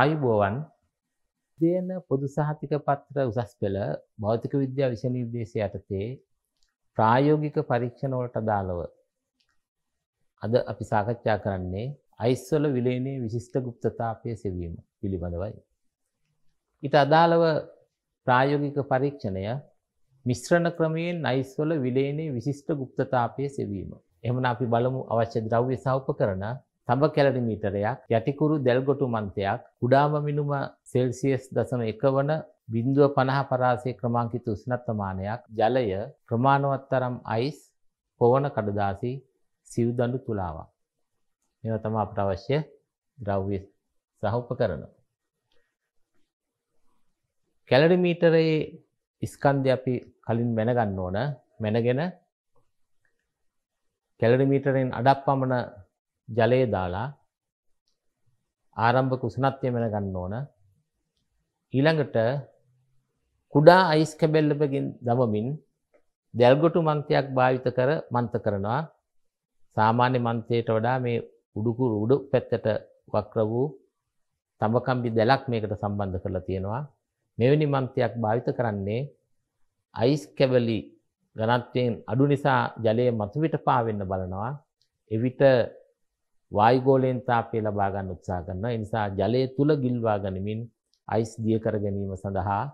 ආයුබෝවන් දෙන පොදු සහතික පත්‍ර උසස් පෙළ භෞතික විද්‍යා විෂය නිර්දේශය යටතේ ප්‍රායෝගික පරීක්ෂණවලට අදාළව අද අපි සාකච්ඡා කරන්නේ අයිස්වල විලේනයේ විශිෂ්ට ගුප්තතාපය සෙවීම පිළිබඳවයි. ඊට අදාළව ප්‍රායෝගික පරීක්ෂණය මිශ්‍රණ ක්‍රමයෙන් අයිස්වල විලේනයේ විශිෂ්ට ගුප්තතාපය සෙවීම. එහෙමනම් අපි බලමු අවශ්‍ය ද්‍රව්‍ය සහ උපකරණ තඹ කැලරි මීටරයක් යටිකුරු දැල්ගොටු මන්තයක් කුඩාම මිනුම සෙල්සියස් දසම එකවන බිින්දුව පණහ පරාසය ක්‍රමාංකිත උස්නත්තමානයක් ජලය ප්‍රමාණවත්තරම් අයිස් පොවන කඩදාසි සිව්දඩු තුලාවක්. මෙව තම අපට අවශ්‍ය ද්‍රව්‍ය සහඋප කරන. කැලඩි මීටරයේ ඉස්කන්ධ අපි කලින් මැනගන්න ඕන මැනගෙන කැලඩිමීටරෙන් අඩක් පමණ ජලය දාලා ආරම්භක උසනත්ය වෙන ගන්න ඕන ඊළඟට කුඩා අයිස් කැබෙල්ලපකින් දමමින් දැල්ගොටු මන්තයක් භාවිත කර මන්ත කරනවා සාමාන්‍ය මන්තයට වඩා මේ උඩුකුර උඩු පැත්තට වක්‍ර වූ තඹකම්බි දැලක් මේකට සම්බන්ධ කරලා තියෙනවා මෙවැනි මන්තයක් භාවිත කරන්නේ අයිස් කැවලි ගණත්වයෙන් අඩු නිසා ජලය මතුවිට පාවෙන්න බලනවා එවිට වායුගෝලයෙන් තාපය ලබා ගන්න උත්සාහ කරනවා. ඒ නිසා ජලය තුල ගිල්වා ගනිමින් අයිස් දිය කර ගැනීම සඳහා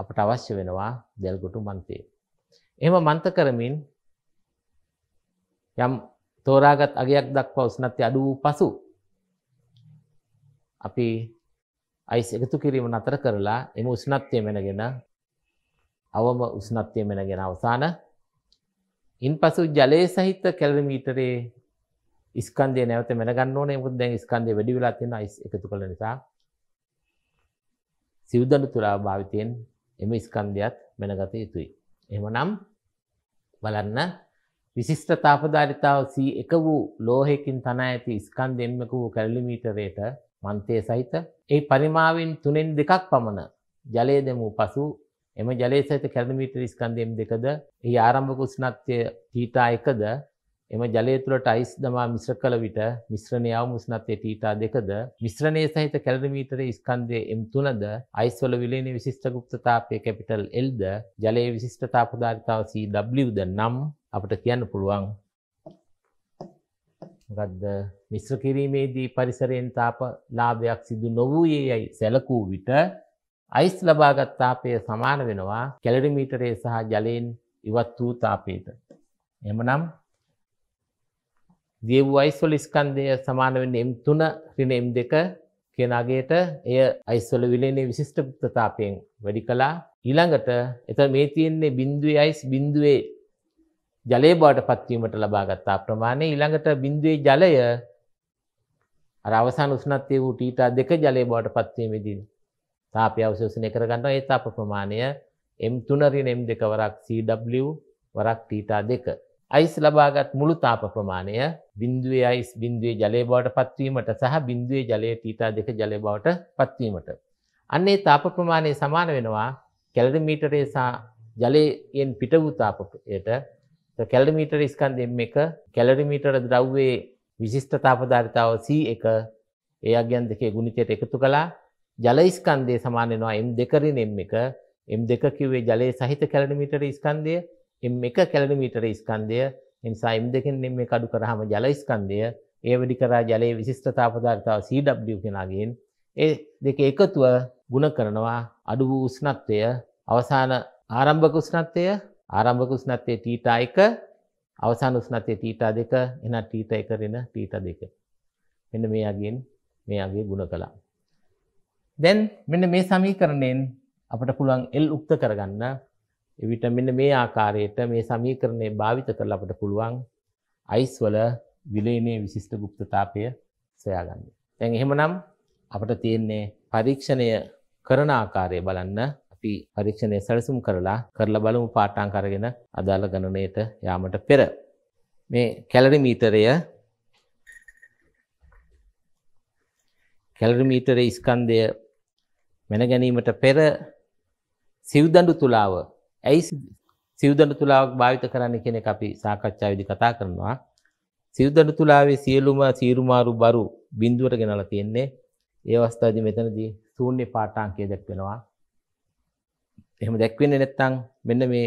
අපට අවශ්‍ය වෙනවා ජල්ගොටු මන්තය. එහෙම මන්ත කරමින් යම් තෝරාගත් අගයක් දක්වා උස්නත්ති අඩු වූ පසු අපි අයිස් එකතු කිරීම නතර කරලා එම උස්නත්තිය මෙනගෙන අවම උස්නත්තිය මෙනගෙන අවසාන ඉන් පසු ජලය සහිත කැල්රමීටරේ ස්කන්දය නැවත මැනගන්න ඕනේ මුත් දැන් ස්කන්දය වැඩි වෙලා තියෙන අයිස් එකතු කළ නිසා සිව්දඩු තුරා භාවිතයෙන් එම ස්කන්ධයත් මැනගත යුතුයි. එමනම් බලන්න විශිෂ්ට තාපධාරිතාව සී එක වූ ලෝහෙකින් තනා ඇති ස්කන් දෙන්මක වූ කැල්ලිමීටරයට මන්තය සහිත ඒ පරිමාවෙන් තුනෙන් දෙකක් පමණ ජලය දෙමූ පසු එම ජලය සහිත කැල්මිටර ස්කන්දයම් දෙකද ඒ ආරම්භක උස්නත්්‍යය තීටා එකද එම ජලය තුළ ටයිස් දමා මිශ්‍ර කළ විට මිශ්‍රණය අවමුස්නත්ය ටීටා දෙකද මිශ්‍රණය සහිත කැලරමීටර ස්කන්දය එම් තුනද අයිස්වල විලේන විශිෂ්ට ගුප්තතාපය කැපිටල් එල්ද ජලයේ විශිෂ්ට තාපධාරිතාව CWද නම් අපට කියන්න පුළුවන් ගද්ද මිශ්‍ර කිරීමේදී පරිසරයෙන් තාප ලාභයක් සිදු නොවූයේ යැයි සැලකූ විට අයිස් ලබාගත් තාපය සමාන වෙනවා කැලරිමීටරේ සහ ජලයෙන් ඉවත් වූ තාපයට. එමනම් දියව් අයිස්වල ස්කන්දය සමාන වෙන්න M3 රින M2 කියනගේට එය අයිස්වල විලනේ විශිෂ්ට ප්‍රතාපයෙන් වැඩි කලා ඊළඟට එත මේ තියෙන්නේ බින්දුවේ අයිස් බින්දුවේ ජලය බවට පත්වීමට ලබාගත්තා ප්‍රමාණය ඊළඟට බින්දුවේ ජලය අවසාන උස්නත්ය වූ ටීටා දෙක ජලය බවට පත්වීමදී තාපය අවශෝෂණය කරගන්න ඒ තාප ප්‍රමාණය M3 රින M2 වරක් CW වරක් ටීටා දෙක අයිස් ලබාගත් මුළු තාප ප්‍රමාණය බින්දුවේ අයිස් බින්දුවේ ජලය බවට පත්වීමට සහ බින්දුවේ ජලය ටීටා දෙක ජලය බවට පත්වීමට. අන්නේ තාප ප්‍රමාණය සමාන වෙනවා කැල්ඩමීටරේ සහ ජලයෙන් පිට වූ තාපයට කැල්ඩමීටර ස්කන්දෙම් එක කැලරිමීටර ද්‍රව්වේ විශිෂ්ට තාපධාරිතාව සී එක ඒ අග්‍යන් දෙකේ ගුණිතයට එකතු කලා ජලයිස්කන්දය සමානනවා එම් දෙකරින් එම් එක එම් දෙක කිවේ ජලය සහිත කැලඩමීටර ස්කන්දය එම් එක කැලඩමීටර ස්කන්දය එනිසා එම් දෙකෙන් එම් මේ කඩු කරහම ජල ස්කන්දය ඒ වැඩි කරා ජලයේ විශිෂ්ඨතාපදාර්තාව CW කෙනගෙන් ඒ දෙක එකතුව ගුණ කරනවා අඩු වූ උෂ්ණත්වය අවසාන ආරම්භක උෂ්ණත්වය ආරම්භක උෂ්ණත්වයේ තීටා 1 අවසාන උෂ්ණත්වයේ තීටා 2 එන තීටා 1 වෙන තීටා 2 මෙන්න මේ අගෙන් මේ අගේ ගුණ කළා දැන් මෙන්න මේ සමීකරණයෙන් අපට පුළුවන් L උක්ත කරගන්න එවිට මෙන්න මේ ආකාරයට මේ සමීකරණය භාවිත කරලා අපට පුළුවන් අයිස් වල විලේනයේ විශිෂ්ට গুপ্তතාවය සොයාගන්න. දැන් එහෙමනම් අපට තියෙන්නේ පරීක්ෂණය කරන ආකාරය බලන්න අපි පරීක්ෂණය සැලසුම් කරලා කරලා බලමු පාටාං කරගෙන අදාළ ගණනයට යාමට පෙර මේ කැලරි මීටරය කැලරි මීටරයේ ස්කන්ධය මැන ගැනීමට පෙර සිව්දඬු තුලාව ඇයි සිව්දන තුලාවක් භාවිත කරන්න කෙනෙ අපි සාකච්ඡා විදි කතා කරනවා. සිව්දන තුලාවේ සියලුම සීරුමාරු බරු බින්දුවට ගෙනල තියෙන්නේ ඒ අවස්ථාද මෙතනදී සූන්‍ය පාටාංකය දැක්වෙනවා. එහෙම දැක්වෙන්නේ නැත්තං මෙන්න මේ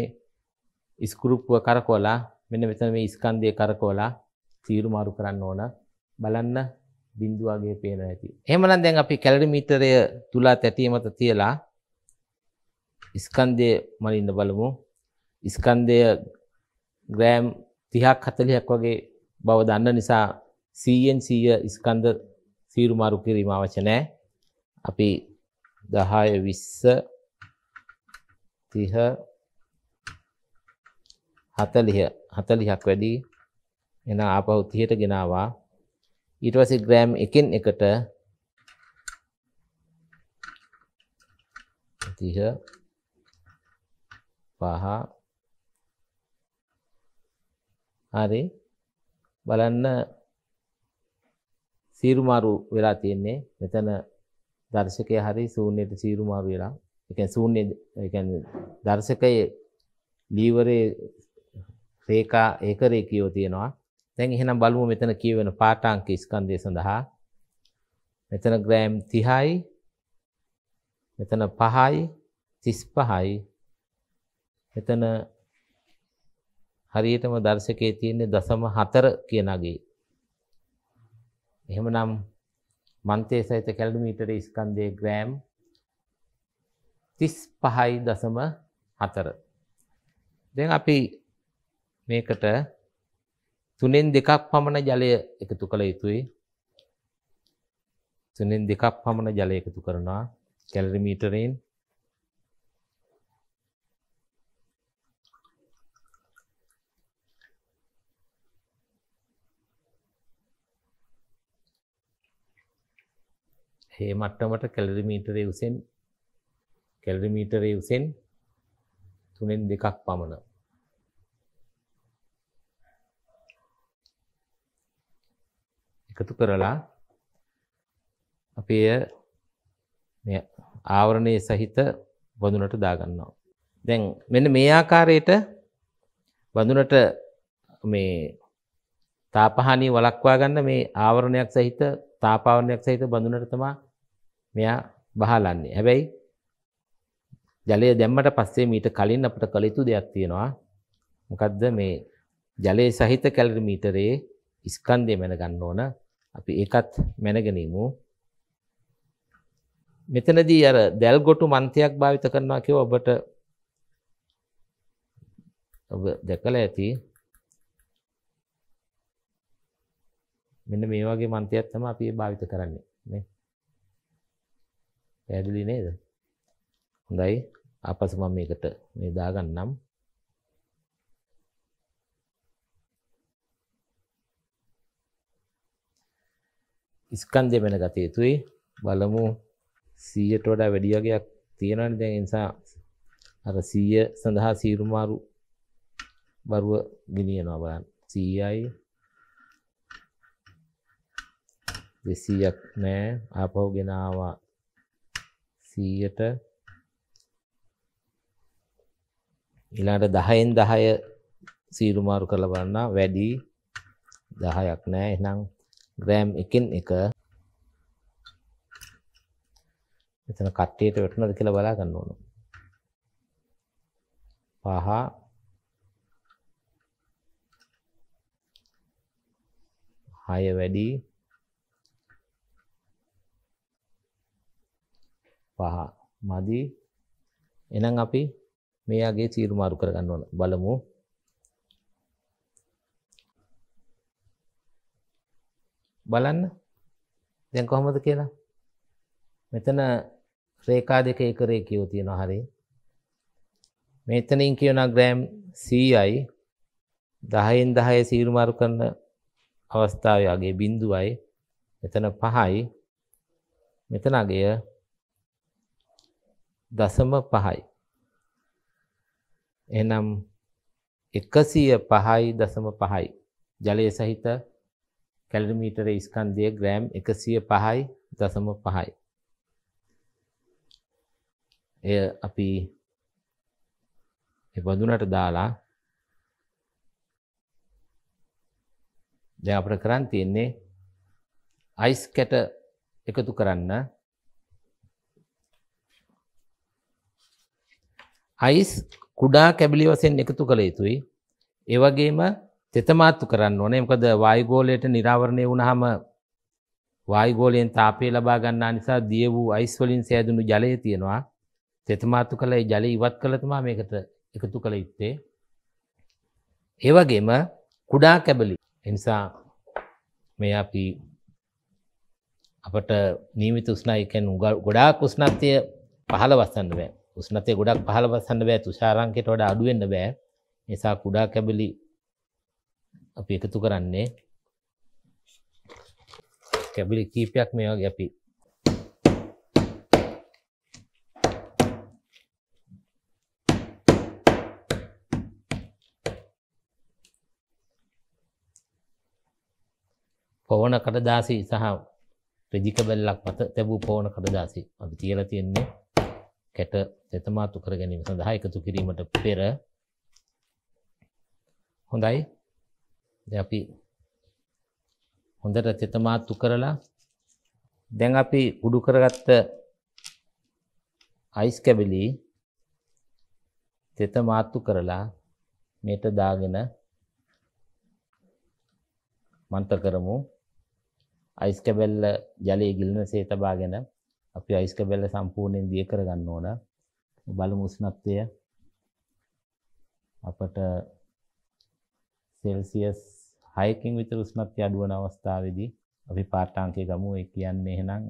ඉස්කුරුප්පුුව කරකෝලා මෙන්න මෙතන මේ ඉස්කන්දය කරකෝලා සීරුමාරු කරන්න ඕන බලන්න බින්දුවගේ පේන ඇති. එහෙමනම් දැන් අපි කැලරි මීටරය තුලා තැටිය මත තියලා ස්කන්දය මනින්න බලමු ස්කන්දය ග්‍රෑම් තිහක් කතලයක් වගේ බව දන්න නිසා සීයෙන් සීය ස්කන්ද සීරුමාරු කිරීම අවචනෑ අපි දහය විස්ස තිහ හතලිහ හතලිහක් වැඩි එන ආපහු තිහයට ගෙනවා ඊටවස ග්‍රෑම් එකෙන් එකට තිහ පහ හරි බලන්න සීරුමාරු වෙලා තියෙන්නේ මෙතන දර්ශකය හරි ශූන්‍යයට සීරුමාරු වෙලා ඒ කියන්නේ ශූන්‍ය ඒ කියන්නේ දර්ශකයේ ලීවරේ රේඛා ඒකරේ කියව තියෙනවා දැන් එහෙනම් බලමු මෙතන කියවෙන පාඨාංක ස්කන්ධය සඳහා මෙතන ග්‍රෑම් 30යි මෙතන 5යි 35යි එතන හරියටම දර්ශකයේ තියෙන්නේ දසම හතර කියන අගේ. එහෙමනම් මන්තේ සහිත කැලඩිමීටර ස්කන්ධයේ ග්‍රෑම් 35.4. දැන් අපි මේකට තුනෙන් දෙකක් පමණ ජලය එකතු කළ යුතුයි. තුනෙන් දෙකක් පමණ ජලය එකතු කරනවා කැලරිමීටරයෙන් ඒ මට්ටමට කැලරි මීටරයේ උසෙන් කැලරි මීටරයේ උසෙන් තුනෙන් දෙකක් පමණ එකතු කරලා අපි එය ආවරණයේ සහිත වඳුනට දාගන්නවා. දැන් මෙන්න මේ ආකාරයට වඳුනට මේ තාපහානී වළක්වා ගන්න මේ ආවරණයක් සහිත තාපාවරණයක් සහිත බඳුනට තමා මෙයා බහලන්නේ. හැබැයි ජලය දැම්මට පස්සේ මීට කලින් අපිට කළ යුතු දෙයක් තියෙනවා. මොකද්ද මේ ජලය සහිත කැලරි මීටරේ ස්කන්ධය මැනගන්න ඕන. අපි ඒකත් මැනගෙන ඉමු. මෙතනදී අර දැල්ගොටු මන්ත්‍රයක් භාවිත කරනවා කියව ඔබට ඔබ දැකලා ඇති. මෙන්න මේ වගේ මන්ත්‍රයක් තමයි අපි භාවිත කරන්නේ. නේ පැහැදිලි නේද? හොඳයි. ආපසු මම මේකට මේ දාගන්නම්. ස්කන්ධය වෙන ගත යුතුයි. බලමු 100ට වඩා වැඩි වර්ගයක් තියෙනවනේ දැන් ඒ නිසා අර 100 සඳහා සීරුමාරු බරුව ගෙනියනවා බලන්න 100යි 200ක් නෑ ආපහු ගෙනාවා සීයට ඉලාට දහයෙන් දහය සීරුමාරු කළ බලන්න වැඩි දහයක් නෑ එනම් ග්‍රෑම් එකින් එක එතන කට්ටියට වැටුණද කියලා බලා ගන්න ඕන. පහ හය වැඩි පහ මදි එහෙනම් අපි මේ යගේ තීරු මාරු කරගන්න ඕන බලමු බලන්න දැන් කොහොමද කියලා මෙතන රේකා දෙක එක රේකියෝ තියෙනවා හරි මෙතනින් කියනවා ග්‍රෑම් 100යි 10න් 10 සීරු මාරු කරන අවස්ථාවේ අගේ බිඳුවයි මෙතන 5යි මෙතන අගය දසම පහයි. එනම් එකසිය පහයි දසම පහයි. ජලය සහිත කැලරිමීටර ඉස්කන්දය ග්‍රෑම් එකසිය පහයි දසම පහයි. එය අපි බඳුනට දාලා දැ අපට කරන්න තියෙන්නේ අයිස් කැට එකතු කරන්න අයිස් කුඩා කැබිලි වශයෙන් එකතු කළ යුතුයි. ඒ වගේම තෙතමාත්තු කරන්න ඕනේ. මොකද වායුගෝලයට නිරාවරණය වුණාම වායුගෝලයෙන් තාපය ලබා ගන්නා නිසා දිය වූ අයිස් වලින් සෑදුණු ජලය තියෙනවා. තෙතමාත්තු කළ ඒ ජලය ඉවත් කළ තමයි මේකට එකතු කළ යුත්තේ. ඒ වගේම කුඩා කැබලි. ඒ නිසා මේ අපි අපට නියමිත උෂ්ණය කියන්නේ ගොඩාක් උෂ්ණත්වය පහළ වස්සන්න බෑ. උස්නතය ගොඩක් පහළ බස්සන්න බෑ තුෂාරංකෙට වඩ අඩුවෙන්න්න බෑ නිසා කුඩා කැබලි අපි එකතු කරන්නේ කැබිලි කීපයක් මේ වගේ අපි පොවන කඩදාසි සහ ප්‍රජිකබැල්ලක් මත තැබූ පොවන කඩදාසි අපි තියලා තියෙන්නේ කැට තෙතමාතු කර ගැනීම සඳහා එකතු කිරීමට පෙර හොඳයි අපි හොඳට තෙතමාතු කරලා දැන් අපි උඩු කරගත්ත අයිස් කැබිලි තෙතමාතු කරලා මේට දාගෙන මන්ත කරමු අයිස් කැබෙල්ල ජලයේ ගිලනසේ තබාගෙන අපි අයිස්ක බැල්ල සම්පූර්ණයෙන් දිය කරගන්න ඕන බලමු උෂ්ණත්වය අපට සෙල්සියස් 6කින් විතර උෂ්ණත්වය අඩු වන අවස්ථාවේදී අපි පාඨාංකය ගමු ඒ කියන්නේ එහෙනම්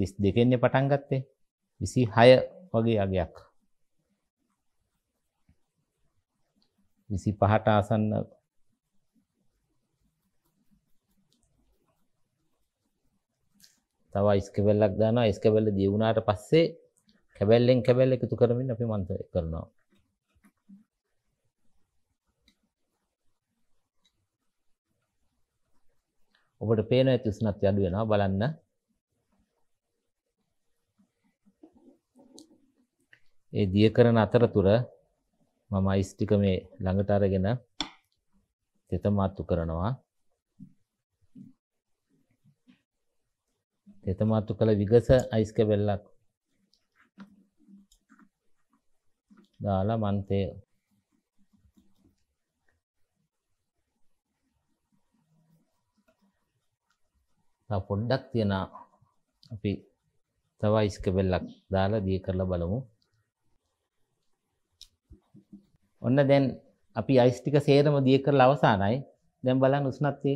32 න්නේ පටන් ගත්තේ 26 වගේ අගයක් 25ට ආසන්න තව ස්කබෙල්ලක් දානවා ස්කබෙල්ල දියුණාට පස්සේ කැබැල්ලෙන් කැබැල්ල එකතු කරමින් අපි මන්ත්‍ර කරනවා ඔබට පේන ඇති උස්නත් අඩු වෙනවා බලන්න ඒ දිය කරන අතරතුර මම අයිස් ටික මේ ළඟට අරගෙන තෙත මාතු කරනවා එතමාතු කළ විගස අයිස්ක බෙල්ලක් දාලා මන්තය පොඩ්ඩක් තියෙන අපි තව අයිස්ක බෙල්ලක් දාලා දිය කරලා බලමු ඔන්න දැන් අපි අයිස් ටික සේරම දිය කරලා අවසానයි දැන් බලන්න උෂ්ණත්වය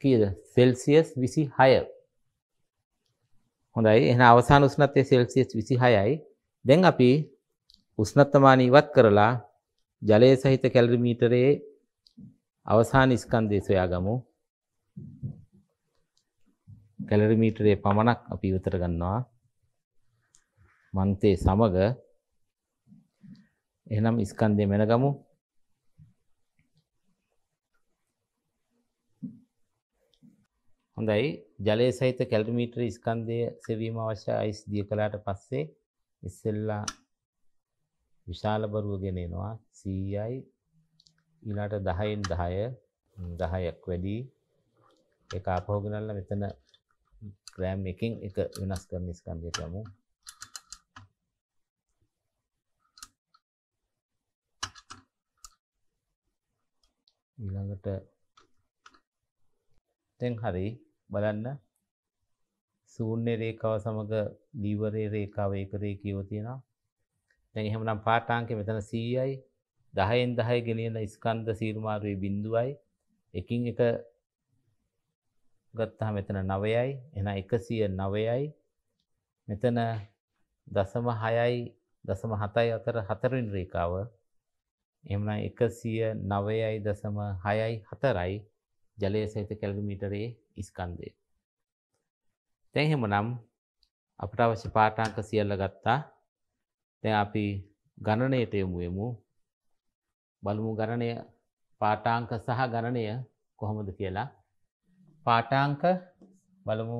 කීයද සෙල්සියස් 26 හොඳයි එහෙනම් අවසාන උෂ්ණත්වය සෙල්සියස් 26යි දැන් අපි උෂ්ණත්වමාන ඉවත් කරලා ජලය සහිත කැලරිමීටරයේ අවසාන ස්කන්ධය සොයාගමු කැලරිමීටරයේ පමණක් අපි උතර ගන්නවා මන්තේ සමග එහෙනම් ස්කන්ධය මෙනගමු හොඳයි ජලය සහිත කැලරිමීටර ස්කන්ධය සෙවීම අවශ්‍ය අයිස් දිය කළාට පස්සේ ඉස්සෙල්ලා විශාල බරුව ගෙන එනවා 100යි ඊළාට 10න් 10 10ක් වැඩි ඒක ආපහු ගනනලා මෙතන ග්‍රෑම් එකකින් එක වෙනස් කරන ස්කන්ධයට යමු ඊළඟට දැන් හරි බලන්න ශූන්‍ය රේඛාව සමග දීවරේ රේඛාව ඒක රේඛියව තියෙනවා. දැන් එහෙමනම් පාඨාංකය මෙතන 100යි 10න් 10 ගෙනියන ස්කන්ධ සීරුමාරුවේ බිඳුවයි එකින් එක ගත්තා මෙතන 9යි එහෙනම් 109යි මෙතන දශම 6යි දශම 7යි අතර හතරවෙනි රේඛාව එහෙමනම් 109යි දශම 6යි 4යි ජලය සහිත කැලරිමීටරේ ස්කන්දය. තැන්හෙම නම් අපට අවශ්‍ය පාටාංක සියල්ල ගත්තා තැ අපි ගණනයට යොමුයමු බලමු ගණනය පාටාංක සහ ගණනය කොහොමද කියලා පාටාංක බලමු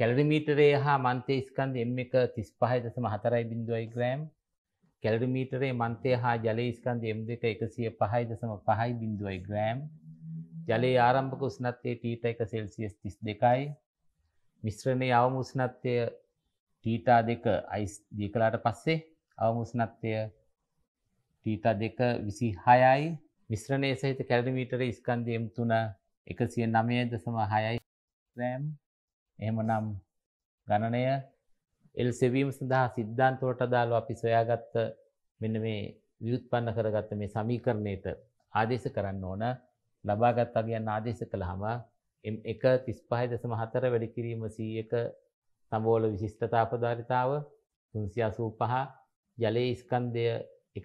කැලරිමීටරේ හා මන්තේ ස්කන්ද එම් එක තිස් පහදසම හතරයි බිඳුවයි ග්‍රෑම් කැලරිමීටරේ මන්තේ හා ජල ස්කන්ද එම් දෙක එකසිය පහයි දසම පහයි බිඳුවයි ග්‍රෑම් ජලයේ ආරම්භක උස්නත්වය ටීට එක සෙල්සිියස් තිස් දෙකයි මිශ්‍රණය අවම උස්නත්වය ටීටා දෙක අයිස් දිය කලාට පස්සේ අවම උස්නත්වය ටීටා දෙක විසි හයයි මිශ්‍රණය සහිත කැඩමීටර ස්කන්ධයම් තුන එකසිය නමය දසම හයයි රෑම් එහෙමනම් ගණනය එල් සෙවීම සඳහා සිද්ධාන්තවට දාලු අපි සොයාගත්ත මෙන්න මේ වියුත්පන්න කරගත්ත මේ සමීකරණයට ආදේශ කරන්න ඕන ලබාගත්තා කියන්න ආදේශ කළහම එක 35.4 වැඩි කිරීම 100ක තඹෝල විශිෂ්ටතා අපදාරිතාව 385 ජලයේ ස්කන්ධය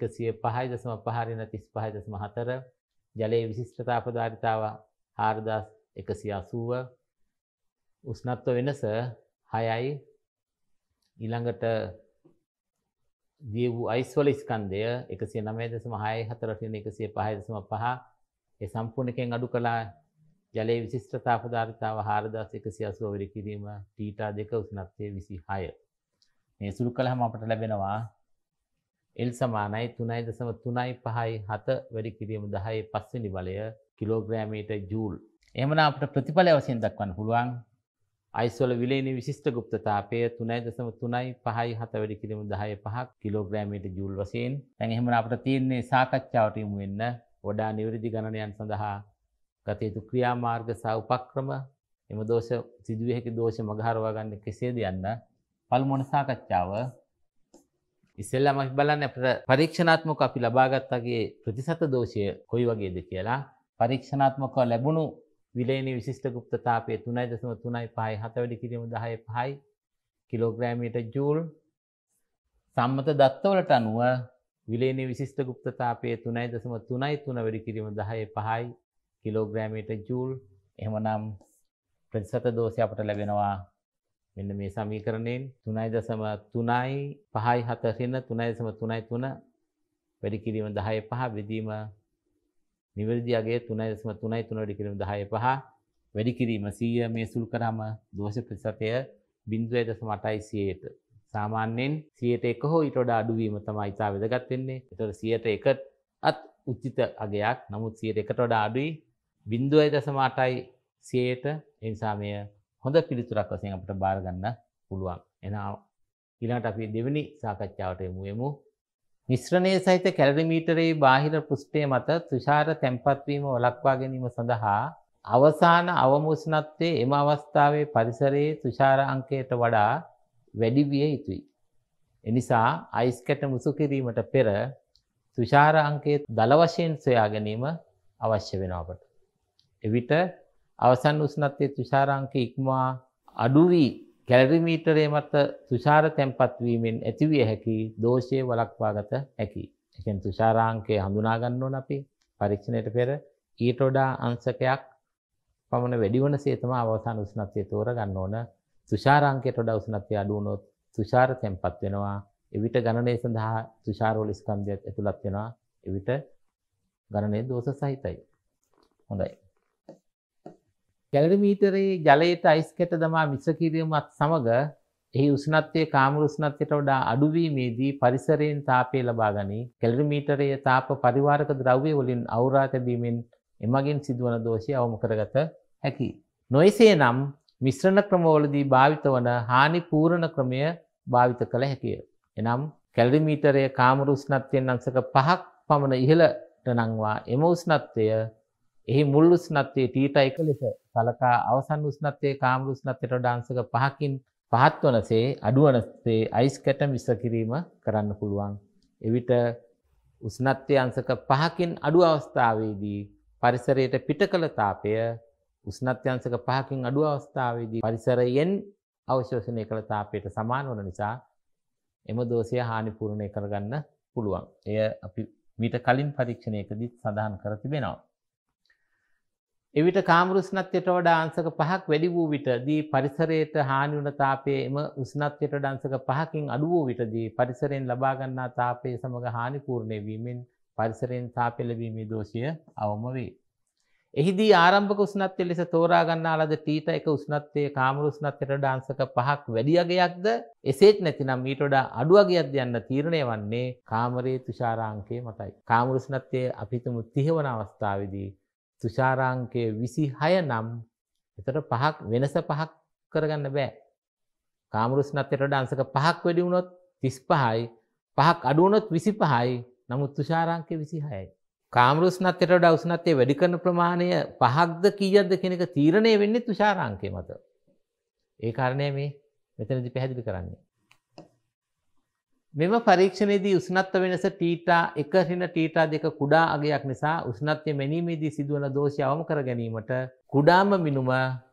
105.5 වෙන 35.4 ජලයේ විශිෂ්ටතා අපදාරිතාව 4180 උෂ්ණත්ව වෙනස 6යි ඊළඟට දිය වූ අයිස්වල ස්කන්ධය 109.64 වෙන 105.5 ඒ සම්පූර්ණකෙන් අඩු කලා ජලයේ විශිෂ්ටතා පදාරිතාව හාරදස් එකසි අසුවවර කිරීම ටීටා දෙක උසනත්වය විසි හය. මේ සුළු කළහම අපට ලැබෙනවා එල් සමානයි තුනයි දසම තුනයි පහයි හත වැඩි කිරීම දහයි පස්සනි බලය කිලෝග්‍රෑමීට ජූල්. එමන අපට ප්‍රතිඵල වසියෙන් දක්වන්න පුළුවන් අයිස්වල විලේනි විශිෂ්ට ගුප්තතාපය තුනයි දසම තුනයි පහයි හත වැඩි කිරීම දහය පහක් කිලෝග්‍රෑමීට ජූල් වසයෙන් තැන් එහෙමන අපට තියන්නේ සාකච්ඡාවට යමුවෙන්න වඩා නිවරදි ගණනයන් සඳහා ගතයුතු ක්‍රියාමාර්ග සහ උපක්‍රම එම දෝෂ සිදුවහකි දෝෂ මගහරවා ගන්න කෙසේද යන්න පල්මොන සාකච්ඡාව ඉස්සෙල්ලා මහි බලන්න පරීක්ෂණාත්මක අපි ලබාගත්තගේ ප්‍රතිසත දෝෂය කොයි වගේද කියලා පරීක්ෂණාත්මක ලැබුණු විලේනි විශිෂ්ට ගුප්තතාපය තුනයි දසම තුනයි පහයි හතවැඩි කිරීම දහය පහයි කිලෝග්‍රෑමීට ජූල් සම්මත දත්තවලට අනුව විලේන විශිෂ්ට ගුප්තතාපය තුනයි දසම තුනයි තුන වැඩි කිරීම දහය පහයි කිලෝග්‍රෑමයට ජූල් එහමනම් ප්‍රතිසත දෝෂය අපට ලැබෙනවා මෙන්න මේ සමීකරණයෙන් තුනයි දසම තුනයි පහයි හතරෙන තුනයි දසම තුනයි තුන වැඩි කිරීම දහය පහ බෙදීම නිවැරදි අගේ තුනයි දසම තුනයි තුන වැඩි කිරීම දහය පහ වැඩි කිරීම සීය මේ සුළු කරාම දෝෂ ප්‍රතිශතය බින්දුවයි දසම අටයි සියයට සාමාන්‍යයෙන් සියයට එක හෝ ඉටොඩ අඩුවීම තමයි ඉතා වැදගත් වෙන්නේ එතොට සියයට එක අත් උච්චිත අගයක් නමුත් සියයට එකටොඩ අඩුයි බින්දුවයි දසමාටයි සියයට එනිසාමය හොඳ පිළිතුරක් වසයෙන් අපට බාරගන්න පුළුවන් එනා ඉලාට අපි දෙවැනි සාකච්ඡාවට එමුයමු මිශ්‍රණය සහිත කැලරිමීටරේ බාහිර පෘෂ්ටය මත තුෂාර තැන්පත්වීම වලක්වා ගැනීම සඳහා අවසාන අවමුෂනත්වය එම අවස්ථාවේ පරිසරයේ තුෂාර අංකයට වඩා වැඩි විය යුතුයි. එනිසා අයිස් කැට මුසු කිරීමට පෙර තුෂාර අංකයේ දල වශයෙන් සොයා ගැනීම අවශ්‍ය වෙනවා අපට. එවිට අවසන් උෂ්ණත්වයේ තුෂාර අංක ඉක්මවා අඩු වී කැලරි මීටරේ මත තුෂාර තැන්පත් වීමෙන් ඇතිවිය හැකි දෝෂය වළක්වාගත හැකි. ඒ කියන්නේ තුෂාර අංකය හඳුනා ගන්න ඕන අපි පරීක්ෂණයට පෙර ඊට වඩා අංශකයක් පමණ වැඩි වනසේ තමයි අවසන් උෂ්ණත්වය තෝරා ගන්න ඕන තුෂාරාංකයට වඩා උෂ්ණත්වය අඩු වුණොත් තුෂාර තැම්පත් වෙනවා. එවිට ගණනය සඳහා තුෂාරවල ස්කන්ධයත් ඇතුළත් වෙනවා. එවිට ගණනය දෝෂ සහිතයි. හොඳයි. කැලරිමීටරයේ ජලයට අයිස් කැට දමා මිශ්‍ර කිරීමත් සමග එහි උෂ්ණත්වයේ කාමර උෂ්ණත්වයට වඩා අඩු වීමේදී පරිසරයෙන් තාපය ලබා ගනී. කැලරිමීටරයේ තාප පරිවාරක ද්‍රව්‍ය වලින් අවුරා තැබීමෙන් එමගින් සිදුවන දෝෂය අවම කරගත හැකියි. නොයසේනම් මිශ්‍රණ ක්‍රමවලදී භාවිත වන හානි පූරණ ක්‍රමය භාවිත කළ හැකිය. එනම් කැල්රිමීටරය කාමර උස්නත්වයෙන් අංසක පහක් පමණ ඉහළට නංවා එම උස්නත්වය එහි මුල් උස්නත්වයේ ටීට එක ලෙස සලකා අවසන් උස්නත්වයේ කාමර උස්නත්වයට ඩාංසක පහකින් පහත් වනසේ අඩුවනස්සේ අයිස් කැට මිස කිරීම කරන්න පුළුවන්. එවිට උස්නත්වය අංසක පහකින් අඩු අවස්ථාවේදී පරිසරයට පිට කළ තාපය උෂ්ණත්‍යංශක 5කින් අඩු අවස්ථාවේදී පරිසරයෙන් අවශෝෂණය කළ තාපයට සමාන වන නිසා එම දෝෂය හානිපූර්ණය කරගන්න පුළුවන්. එය අපි මීට කලින් පරීක්ෂණයකදී සඳහන් කර තිබෙනවා. එවිට කාමරුෂ්ණත්වයට වඩා අංශක 5ක් වැඩි වූ විටදී පරිසරයට හානි වන තාපයේ එම උෂ්ණත්වයට වඩා අංශක 5කින් අඩු වූ විටදී පරිසරයෙන් ලබා ගන්නා තාපයේ සමග හානිපූර්ණ වීමෙන් පරිසරයෙන් තාපය ලැබීමේ දෝෂය අවම වේ. එහිදී ආරම්භක උස්නත්ය ලෙස තෝරාගන්නාලද ටීට එක උස්නත්වය කාමර උස්නත්යට ඩාන්සක පහක් වැඩියගයක්ද එසේත් නැතිනම් මීට වඩා අඩුවගයක් යන්න තීරණය වන්නේ කාමරයේ තුෂාරාංකය මතයි. කාමරුස්නත්වය අපිතුමු තිහවන අවස්ථාවදී තුෂාරාංකය විසි හය නම් එතට පහක් වෙනස පහක් කරගන්න බෑ. කාමරුස්නත්යට ඩාන්සක පහක් වැඩිවුණොත් තිස් පහයි පහක් අඩුවනොත් විසි පහයි නමුත් තුෂාරාංකය විසි හයයි. කාමරුස්නත්තයට වඩා උස්නත්තය වැඩි කරන ප්‍රමාණය පහක්ද කීයක්ද කෙනෙක තීරණය වෙන්නේ තුෂාරාංකය මත. ඒ කාරණය මේ මෙතනදි පැහැදිලි කරන්නේ. මෙම පරීක්ෂණයේදී උස්නත්ත වෙනස ටීටා එක රින ටීටා දෙක කුඩා අගයක් නිසා උස්නත්ය මැනීමේදී සිදුවන දෝෂය අවම කර ගැනීමට කුඩාම මිනුම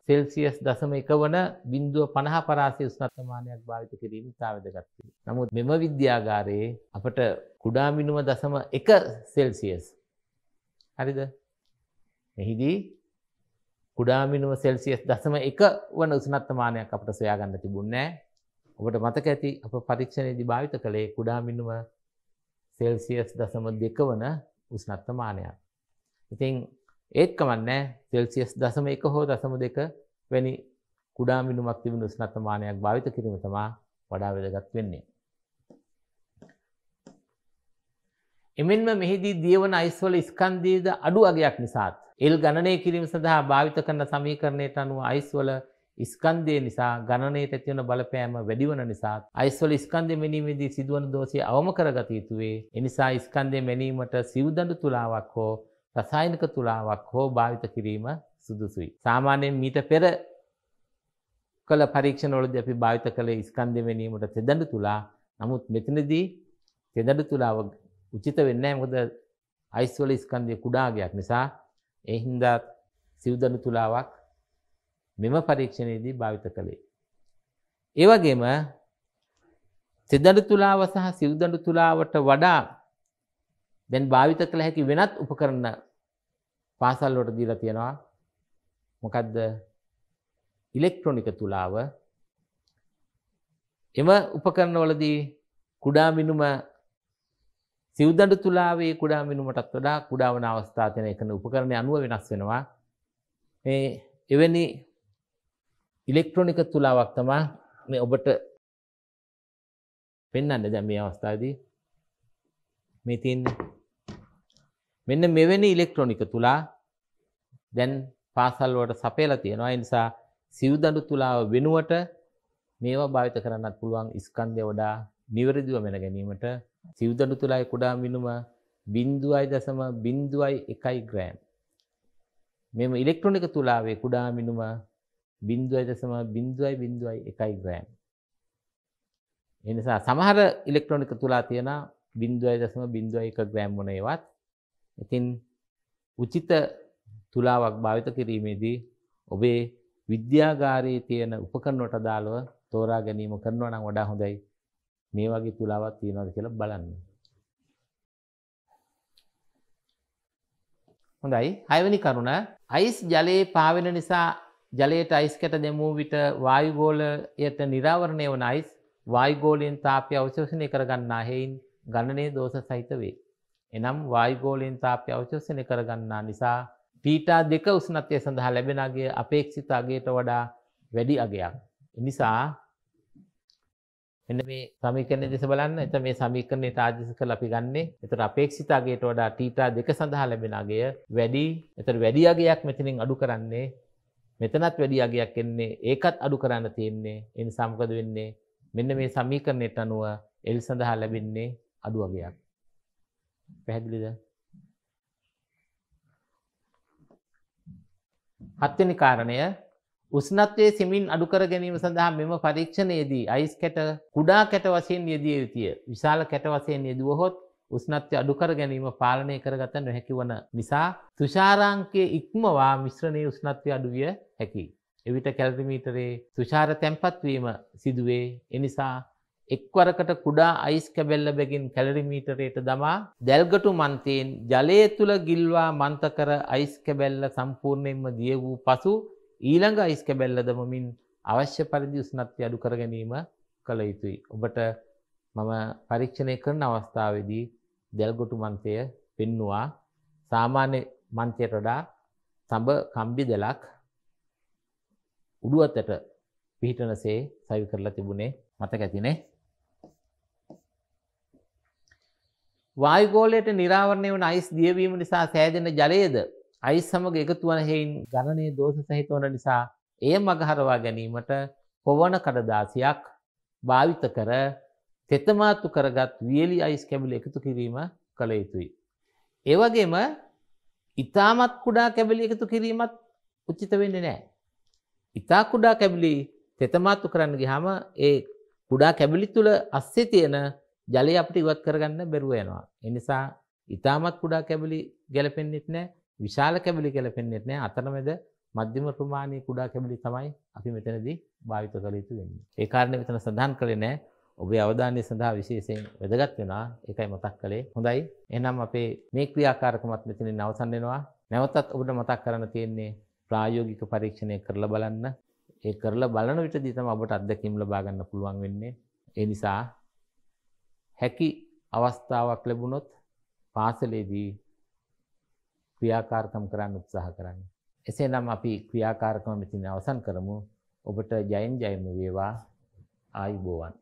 සෙල්සියස් දසම එක වන බින්දුව පණහ පරාසය උස්නත්තමානයක් භාවිත කිරීම තාවදගත්ති. නමුත් මෙම විද්‍යාගාරයේ අපට කුඩාමිනුම දසම එක සෙල්සියස් හරිද මෙහිදී කුඩාමිනුව සෙල්සිියස් දසම එක වන උසනත්තමානයක් අපට සොයාගන්න තිබුන්නෑ ඔබට මතක ඇති අප පරීක්ෂණයේදී භාවිත කළේ කුඩාමිනුව සෙල්සිියස් දසම දෙක වන උස්නත්තමානයක්. ඉතිං ඒත් කමන්නෑ සෙල්සිියස් දසම එක හෝ දසම දෙක වැනි කුඩාමිනුමක් තිබුණ උස්නත්තමානයක් භාවිත කිරීම තමා වඩා වෙදගත් වෙන්නේ. එමෙන්ම මෙහිදී දියවන අයිස්වල ස්කන්දීද අඩු අගයක් නිසාත්. එල් ගණනය කිරීම සඳහා භාවිත කරන සමීකරණයට අනුව අයිස්වල ස්කන්දය නිසා ගණනයට ඇතිවන බලපෑම වැඩිවන නිසාත් අයිස්වල ස්කන්දය මැනීමේදී සිදුවන දෝෂය අවම කරගත යුතුවේ එනිසා ස්කන්දය මැනීමට සිව්දඩු තුලාවක් හෝ රසායනික තුලාවක් හෝ භාවිත කිරීම සුදුසුයි. සාමාන්‍යයෙන් මීට පෙර කළ පරීක්ෂණවලද අපි භාවිත කළ ස්කන්දය මැනීමට තෙදඩු තුලා නමුත් මෙතනදී තෙදඩු තුලාවක් උචිත වෙන්නේ මොකද අයිස් වල ස්කන්ධය කුඩාගයක් නිසා ඒ හින්දා සිව්දනු තුලාවක් මෙම පරීක්ෂණයේදී භාවිත කළේ. ඒ වගේම තෙදඬු තුලාව සහ සිව්දඬු තුලාවට වඩා දැන් භාවිත කළ හැකි වෙනත් උපකරණ පාසල් වලට දීලා තියෙනවා. මොකද්ද? ඉලෙක්ට්‍රොනික තුලාව. එම උපකරණ වලදී කුඩා මිනුම සිව්දඩු තුලාවේ කුඩා මිනුමටත් වඩා කුඩාවන අවස්ථාතින එකන උපකරණය අනුව වෙනස් වෙනවා මේ එවැනි ඉලෙක්ට්‍රොනික තුලාවක් තමා මේ ඔබට පෙන්න්න දැ මේ අවස්ථාදී මේ තියන්න මෙන්න මෙවැනි ඉලෙක්ට්‍රොනික තුලා දැන් පාසල්වට සපේලා තියෙනවා නිසා සිව්දඩු තුලාව වෙනුවට මේවා භාවිත කරන්නත් පුළුවන් ස්කන්දය වඩා නිවැරදිව මෙන ගැනීමට සිව්දඩු තුළයි කුඩා මිනුම බින්දුවයි දසම බින්දුවයි එකයි ග්‍රෑම්. මෙම ඉලෙක්ට්‍රොනික තුලාවේ කුඩා මිනුම බින්දුවයි දසම බින්දුවයි බින්දුවයි එකයි ග්‍රෑම්. එනිසා සමහර ඉලෙක්ට්‍රොනික තුලා තියෙන බින්දුවයි දසම බින්දුවයි එක ග්‍රෑම් වන ඒවත් ඉතින් උචිත තුලාවක් භාවිත කිරීමේදී ඔබේ විද්‍යාගාරයේ තියෙන උපකරණට අදාළව තෝරා ගැනීම කරනවා නම් වඩා හොඳයි මේ වගේ තුලාවක් තියෙනවද කියලා බලන්න. හොඳයි හයවැනි කරුණ අයිස් ජලයේ පාවෙන නිසා ජලයට අයිස්කට දෙමූ විට වායුගෝලයට නිරාවරණය වන අයිස් වායුගෝලයෙන් තාපය අවශෝෂණය කරගන්නා හෙයින් ගණනේ දෝෂ සහිත වේ. එනම් වායුගෝලයෙන් තාපය අවශෝෂණය කරගන්නා නිසා පීටා දෙක උෂ්ණත්වය සඳහා ලැබෙනගේ අපේක්ෂිත අගයට වඩා වැඩි අගයක්. නිසා එන්න මේ සමීකරණය දෙස බලන්න. එතකොට මේ සමීකරණය තාජිස කරලා අපි ගන්නෙ. එතකොට අපේක්ෂිත අගයට වඩා තීටා 2 සඳහා ලැබෙන අගය වැඩි. එතකොට වැඩි අගයක් මෙතනින් අඩු කරන්නේ. මෙතනත් වැඩි අගයක් එන්නේ. ඒකත් අඩු කරන්න තියෙන්නේ. ඒ නිසා මොකද වෙන්නේ? මෙන්න මේ සමීකරණයට අනුව L සඳහා ලැබෙන්නේ අඩු අගයක්. පැහැදිලිද? හත්වෙනි කාරණය උස්නත්වය සිමින් අඩුකර ගැනීම සඳහා මෙම පරීක්ෂණයේදී අයිස් කැට කුඩා කැට වශයෙන් යෙදිය යුතුය. විශාල කැට වශයෙන් යෙදුවහොත් උස්නත්ය අඩුකර ගැනීම පාලනය කරගත නොහැකි වන නිසා තුෂාරංකය ඉක්මවා මිශ්‍රණය උස්නත්වය අඩුවිය හැකි. එවිට කැල්පිමීටරේ තුෂාර තැන්පත්වීම සිදුවේ එනිසා එක්වරකට කුඩා අයිස් කැබෙල්ල බැගින් කැලරිමීටරයට දමා දැල්ගටු මන්තයෙන් ජලය තුළ ගිල්වා මන්තකර අයිස් කැබැල්ල සම්පූර්ණයෙන්ම දිය වූ පසු ඊළඟ අයිස්ක බැල්ලදමමින් අවශ්‍ය පරිදි උස්නත්ති අඩු කර ගැනීම කළ යුතුයි. ඔබට මම පරීක්ෂණය කරන අවස්ථාවදී දැල්ගොටු මන්තය පෙන්නවා සාමාන්‍ය මන්තයට වඩා සඹ කම්බි දෙලක් උඩුවතට පිහිටනසේ සවි කරලා තිබුණේ මතක ඇතිනේ. වායුගෝලයට නිරාවරණය වන අයිස් දියවීම නිසා සෑදෙන ජලයේද අයි සමග එකතුවන හෙයින් ගණනය දෝෂ සහිතවන නිසා එය මගහරවා ගැනීමට කොවන කඩදාසියක් භාවිත කර තෙතමාත්තු කරගත් වියලි අයිස් කැබිලි එකතු කිරීම කළ යුතුයි. ඒවගේම ඉතාමත් කුඩා කැබිලි එකතු කිරීමත් උච්චිත වෙන්න නෑ. ඉතා කුඩා කැබිලි තෙතමාත්තු කරන්න ගිහම ඒ කුඩා කැබිලි තුළ අස්සේ තියෙන ජලය අපට ඉවත් කරගන්න බැරුවයනවා. එනිසා ඉතාමත් කුඩා කැබිලි ගැලපෙන්න්නෙත් නෑ විශාල කැබලි කියලා පෙන්වෙන්නේ නැහැ. අතරමැද මධ්‍යම ප්‍රමාණයේ කුඩා කැබලි තමයි අපි මෙතනදී භාවිත කළ යුතු වෙන්නේ. ඒ කාරණේ මෙතන සඳහන් කළේ නැහැ. ඔබේ අවධානය සඳහා විශේෂයෙන් වැදගත් වෙනවා. ඒකයි මතක් කළේ. හොඳයි. එහෙනම් අපේ මේ ක්‍රියාකාරකමත් මෙතනින් අවසන් වෙනවා. නැවතත් ඔබට මතක් කරන්න තියෙන්නේ ප්‍රායෝගික පරීක්ෂණය කරලා බලන්න. ඒ කරලා බලන විටදී තමයි ඔබට අත්දැකීම් ලබා ගන්න පුළුවන් වෙන්නේ. ඒ නිසා හැකි අවස්ථාවක් ලැබුණොත් පාසලේදී ක්‍රියාකාරකම් කරන්න උත්සාහ කරන්න. එසේනම් අපි ක්‍රියාකාරකම මෙතින් අවසන් කරමු. ඔබට ජයෙන් ජයම වේවා. ආයුබෝවන්.